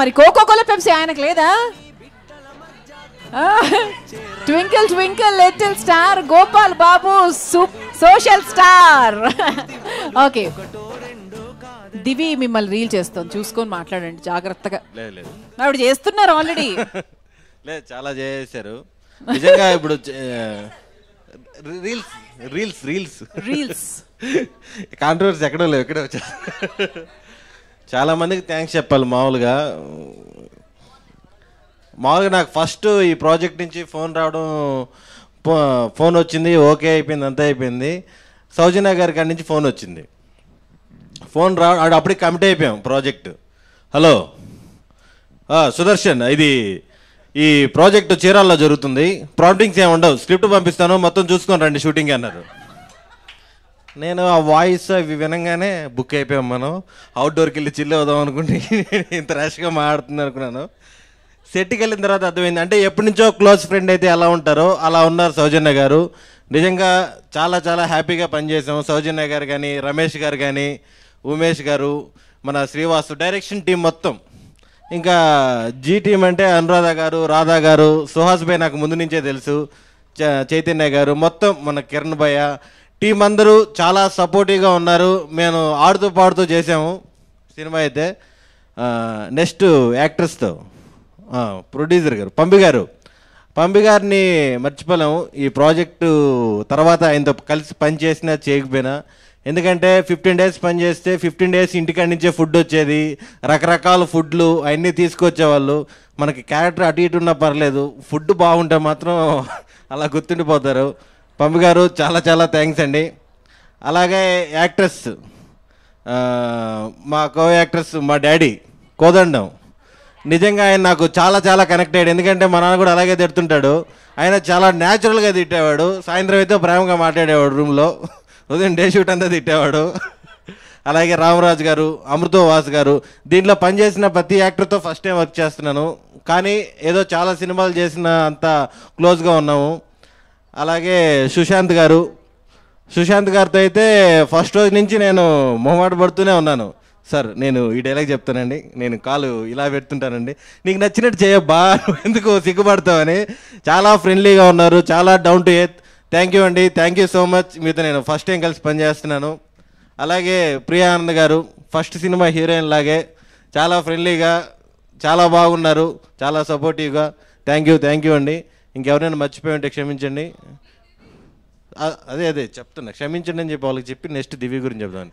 మరి Coca Cola Pepsi ఆయనకు లేదా twinkle twinkle little star Gopal Babu social star okay Divi మిమ్మల్ని రీల్ చేస్తాం చూసుకొని మాట్లాడండి జాగ్రత్తగా ఆవిడ చేస్తున్నారు ఆల్రెడీ లేదు చాలా చేశారు నిజంగా ఇప్పుడు reels reels reels reels controversy ఎక్కడో లేవు ఎక్కడో చాలా మందికి థ్యాంక్స్ చెప్పాలి మామూలుగా మామూలుగా నాకు ఫస్ట్ ఈ ప్రాజెక్ట్ నుంచి ఫోన్ రావడం ఫోన్ వచ్చింది ఓకే అయిపోయింది అంతా అయిపోయింది సౌజన్య గారి కాడి నుంచి ఫోన్ వచ్చింది ఫోన్ రా అప్పుడే కమిట్ అయిపోయాం ప్రాజెక్ట్ హలో సుదర్శన్ ఇది ఈ ప్రాజెక్టు చీరాల్లో జరుగుతుంది ప్రాంప్టింగ్స్ ఏమి ఉండవు స్క్రిప్ట్ పంపిస్తాను మొత్తం చూసుకొని రండి షూటింగ్ అన్నారు నేను ఆ వాయిస్ అవి వినంగానే బుక్ అయిపోయాం మనం అవుట్డోర్కి వెళ్ళి చిల్లు అవుదాం అనుకుంటే ఇంత రష్గా మాట్లాడుతుంది అనుకున్నాను సెట్కి వెళ్ళిన తర్వాత అర్థమైంది అంటే ఎప్పటి నుంచో క్లోజ్ ఫ్రెండ్ అయితే ఎలా ఉంటారో అలా ఉన్నారు సౌజన్య గారు నిజంగా చాలా చాలా హ్యాపీగా పనిచేసాము సౌజన్య గారు కానీ రమేష్ గారు కానీ ఉమేష్ గారు మన శ్రీవాసు డైరెక్షన్ టీం మొత్తం ఇంకా జీ టీం అంటే అనురాధ గారు రాధా గారు సుహాస్ భయ్ నాకు ముందు నుంచే తెలుసు చ- చైతన్య గారు మొత్తం మన కిరణ్ భయ్య టీం అందరూ చాలా సపోర్టివ్గా ఉన్నారు మేము ఆడుతూ పాడుతూ చేసాము సినిమా అయితే నెక్స్ట్ యాక్ట్రెస్తో ప్రొడ్యూసర్ గారు పంపి గారు పంపి గారిని మర్చిపోలేము ఈ ప్రాజెక్టు తర్వాత ఆయనతో కలిసి పని చేసినా చేయకపోయినా ఎందుకంటే ఫిఫ్టీన్ డేస్ పని చేస్తే ఫిఫ్టీన్ డేస్ ఇంటికాడి నుంచే ఫుడ్ వచ్చేది రకరకాల ఫుడ్లు అవన్నీ తీసుకొచ్చేవాళ్ళు మనకి క్యారెక్టర్ అటు ఇటు ఉన్నా పర్లేదు ఫుడ్ బాగుంటే మాత్రం అలా గుర్తుండిపోతారు పంపి గారు చాలా చాలా థ్యాంక్స్ అండి అలాగే యాక్ట్రెస్ మా కో యాక్ట్రెస్ మా డాడీ కోదండం నిజంగా ఆయన నాకు చాలా చాలా కనెక్ట్ అయ్యాడు ఎందుకంటే మా నాన్న కూడా అలాగే తిడుతుంటాడు ఆయన చాలా న్యాచురల్గా తిట్టేవాడు సాయంత్రం అయితే ప్రేమగా మాట్లాడేవాడు రూమ్లో ఉదయం డే షూట్ అంతా తిట్టేవాడు అలాగే రామరాజు గారు అమృతోవాస్ గారు దీంట్లో పనిచేసిన ప్రతి యాక్టర్తో ఫస్ట్ టైం వర్క్ చేస్తున్నాను కానీ ఏదో చాలా సినిమాలు చేసిన అంత క్లోజ్గా ఉన్నాము అలాగే సుశాంత్ గారు సుశాంత్ గారితో అయితే ఫస్ట్ రోజు నుంచి నేను మొహమాట పడుతూనే ఉన్నాను సార్ నేను ఈ డైలాగ్ చెప్తానండి నేను కాలు ఇలా పెడుతుంటానండి నీకు నచ్చినట్టు చేయ బా ఎందుకు సిగ్గుపడతావని చాలా ఫ్రెండ్లీగా ఉన్నారు చాలా down to earth thank you అండి థ్యాంక్ యూ సో మచ్ మీతో నేను ఫస్ట్ టైం కలిసి పనిచేస్తున్నాను అలాగే ప్రియానంద్ గారు ఫస్ట్ సినిమా హీరోయిన్ లాగే చాలా ఫ్రెండ్లీగా చాలా బాగున్నారు చాలా సపోర్టివ్గా థ్యాంక్ యూ థ్యాంక్ యూ అండి ఇంకెవరైనా మర్చిపోయి ఉంటే క్షమించండి అదే అదే చెప్తున్నా క్షమించండి అని చెప్పి వాళ్ళకి చెప్పి నెక్స్ట్ దివ్య గురించి చెప్తాను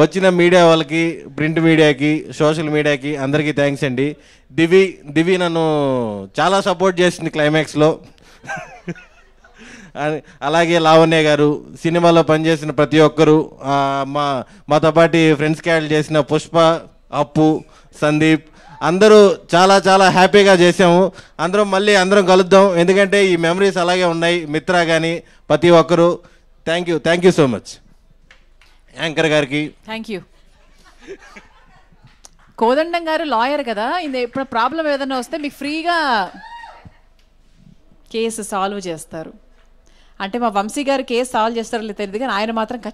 వచ్చిన మీడియా వాళ్ళకి ప్రింట్ మీడియాకి సోషల్ మీడియాకి అందరికీ థ్యాంక్స్ అండి దివి దివి నన్ను చాలా సపోర్ట్ చేసింది క్లైమాక్స్లో అలాగే లావణ్య గారు సినిమాలో పనిచేసిన ప్రతి ఒక్కరు మా మాతో పాటి ఫ్రెండ్స్ క్యాడల్ చేసిన పుష్ప అప్పు సందీప్ అందరూ చాలా చాలా హ్యాపీగా చేసాము అందరం మళ్ళీ అందరం కలుద్దాం ఎందుకంటే ఈ మెమరీస్ అలాగే ఉన్నాయి మిత్ర కానీ ప్రతి ఒక్కరూ thank you thank you so much anchor గారికి థ్యాంక్ యూ కోదండం గారు లాయర్ కదా ఇది ఇప్పుడు ప్రాబ్లం ఏదైనా వస్తే మీకు ఫ్రీగా కేసు సాల్వ్ చేస్తారు అంటే మా వంశీ గారు కేసు సాల్వ్ చేస్తారు తెలియదు కానీ ఆయన మాత్రం